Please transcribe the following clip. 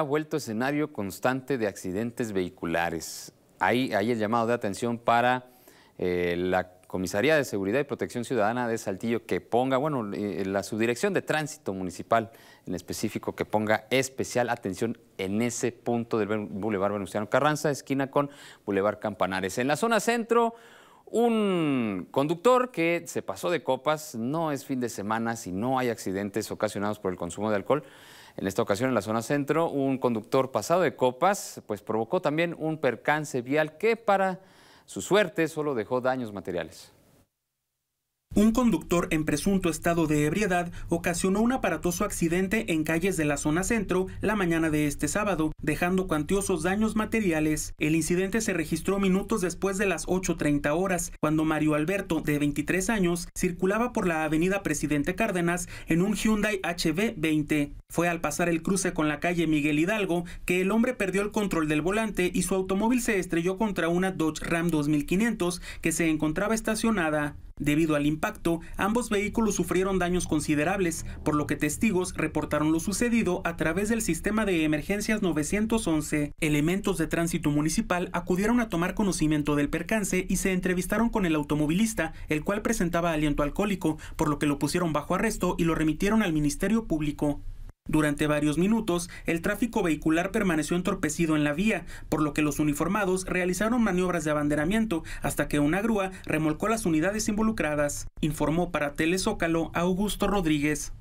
ha vuelto escenario constante de accidentes vehiculares. Ahí, el llamado de atención para eh, la Comisaría de Seguridad y Protección Ciudadana de Saltillo que ponga, bueno, eh, la subdirección de tránsito municipal en específico, que ponga especial atención en ese punto del Boulevard Venustiano Carranza, esquina con Boulevard Campanares. En la zona centro, un conductor que se pasó de copas, no es fin de semana si no hay accidentes ocasionados por el consumo de alcohol. En esta ocasión en la zona centro, un conductor pasado de copas, pues provocó también un percance vial que para su suerte solo dejó daños materiales. Un conductor en presunto estado de ebriedad ocasionó un aparatoso accidente en calles de la zona centro la mañana de este sábado, dejando cuantiosos daños materiales. El incidente se registró minutos después de las 8.30 horas, cuando Mario Alberto, de 23 años, circulaba por la avenida Presidente Cárdenas en un Hyundai HB20. Fue al pasar el cruce con la calle Miguel Hidalgo que el hombre perdió el control del volante y su automóvil se estrelló contra una Dodge Ram 2500 que se encontraba estacionada. Debido al impacto, ambos vehículos sufrieron daños considerables, por lo que testigos reportaron lo sucedido a través del sistema de emergencias 911. Elementos de tránsito municipal acudieron a tomar conocimiento del percance y se entrevistaron con el automovilista, el cual presentaba aliento alcohólico, por lo que lo pusieron bajo arresto y lo remitieron al Ministerio Público. Durante varios minutos, el tráfico vehicular permaneció entorpecido en la vía, por lo que los uniformados realizaron maniobras de abanderamiento hasta que una grúa remolcó las unidades involucradas, informó para Telezócalo Augusto Rodríguez.